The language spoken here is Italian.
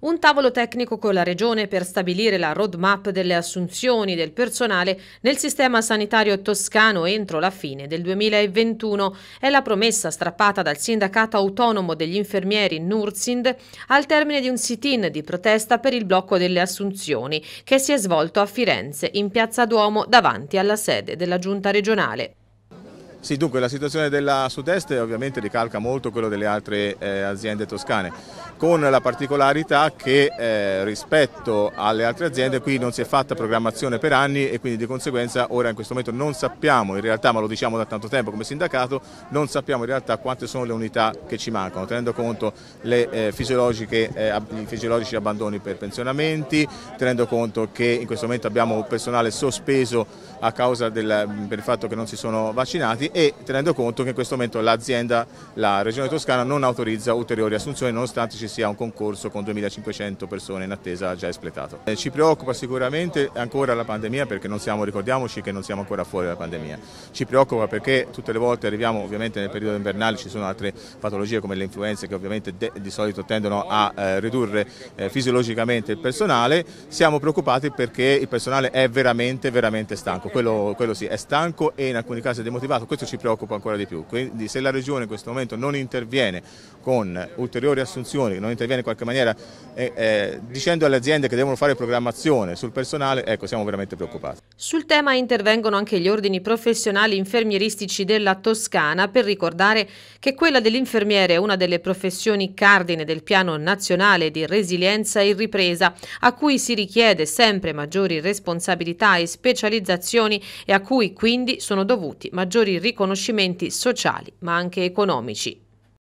un tavolo tecnico con la Regione per stabilire la roadmap delle assunzioni del personale nel sistema sanitario toscano entro la fine del 2021. È la promessa strappata dal sindacato autonomo degli infermieri Nursind al termine di un sit-in di protesta per il blocco delle assunzioni che si è svolto a Firenze in piazza Duomo davanti alla sede della giunta regionale. Sì, dunque la situazione della Sud-Est ovviamente ricalca molto quella delle altre eh, aziende toscane, con la particolarità che eh, rispetto alle altre aziende qui non si è fatta programmazione per anni e quindi di conseguenza ora in questo momento non sappiamo in realtà, ma lo diciamo da tanto tempo come sindacato, non sappiamo in realtà quante sono le unità che ci mancano, tenendo conto le, eh, eh i fisiologici abbandoni per pensionamenti, tenendo conto che in questo momento abbiamo personale sospeso a causa del, per il fatto che non si sono vaccinati assunzioni e tenendo conto che in questo momento l'azienda, la Regione Toscana non autorizza ulteriori assunzioni nonostante ci sia un concorso con 2500 persone in attesa già espletato. Eh, ci preoccupa sicuramente ancora la pandemia perché non siamo, ricordiamoci che non siamo ancora fuori dalla pandemia, ci preoccupa perché tutte le volte arriviamo ovviamente nel periodo invernale, ci sono altre patologie come le influenze che ovviamente di solito tendono a eh, ridurre eh, fisiologicamente il personale, siamo preoccupati perché il personale è veramente veramente stanco, quello, quello sì, è stanco e in alcuni casi è demotivato questo ci preoccupa ancora di più. Quindi se la Regione in questo momento non interviene con ulteriori assunzioni, non interviene in qualche maniera eh, eh, dicendo alle aziende che devono fare programmazione sul personale, ecco siamo veramente preoccupati. Sul tema intervengono anche gli ordini professionali infermieristici della Toscana per ricordare che quella dell'infermiere è una delle professioni cardine del piano nazionale di resilienza e ripresa a cui si richiede sempre maggiori responsabilità e specializzazioni e a cui quindi sono dovuti maggiori risorse riconoscimenti sociali ma anche economici.